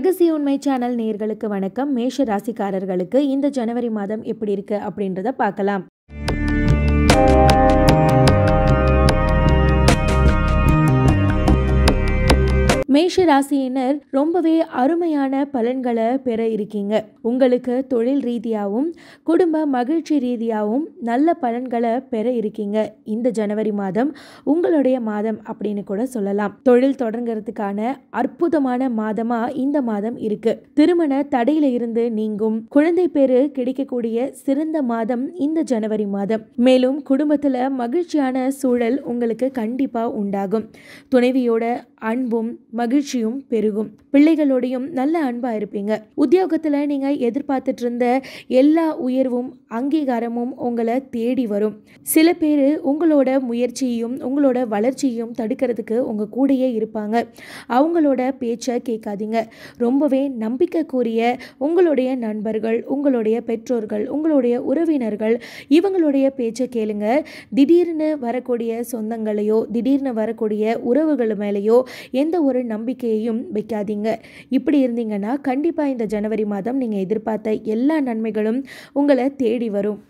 ரகசிய உண்மை சேனல் நேர்களுக்கு வணக்கம் மேஷ ராசிக்காரர்களுக்கு இந்த ஜனவரி மாதம் எப்படி இருக்கு அப்படின்றத பார்க்கலாம் மேஷ ராசியினர் ரொம்பவே அருமையான பலன்களை பெற இருக்கீங்க உங்களுக்கு தொழில் ரீதியாகவும் குடும்ப மகிழ்ச்சி ரீதியாகவும் நல்ல பலன்களை பெற இருக்கீங்க இந்த ஜனவரி மாதம் உங்களுடைய மாதம் அப்படின்னு கூட சொல்லலாம் தொழில் தொடங்குறதுக்கான அற்புதமான மாதமாக இந்த மாதம் இருக்கு திருமண தடையில இருந்து நீங்கும் குழந்தை பேரு கிடைக்கக்கூடிய சிறந்த மாதம் இந்த ஜனவரி மாதம் மேலும் குடும்பத்தில் மகிழ்ச்சியான சூழல் உங்களுக்கு கண்டிப்பாக உண்டாகும் துணைவியோட அன்பும் மகிழ்ச்சியும் பெருகும் பிள்ளைகளோடையும் நல்ல அன்பாக இருப்பீங்க உத்தியோகத்தில் நீங்கள் எதிர்பார்த்துட்டு இருந்த எல்லா உயர்வும் அங்கீகாரமும் உங்களை தேடி வரும் சில பேர் உங்களோட முயற்சியும் உங்களோட வளர்ச்சியும் தடுக்கிறதுக்கு உங்கள் கூடையே இருப்பாங்க அவங்களோட பேச்சை கேட்காதீங்க ரொம்பவே கூறிய உங்களுடைய நண்பர்கள் உங்களுடைய பெற்றோர்கள் உங்களுடைய உறவினர்கள் இவங்களுடைய பேச்சை கேளுங்க திடீர்னு வரக்கூடிய சொந்தங்களையோ திடீர்னு வரக்கூடிய உறவுகள் மேலேயோ எந்த ஒரு நம்பிக்கையையும் வைக்காதீங்க இப்படி இருந்தீங்கன்னா கண்டிப்பாக இந்த ஜனவரி மாதம் நீங்கள் எதிர்பார்த்த எல்லா நன்மைகளும் உங்களை தேடி வரும்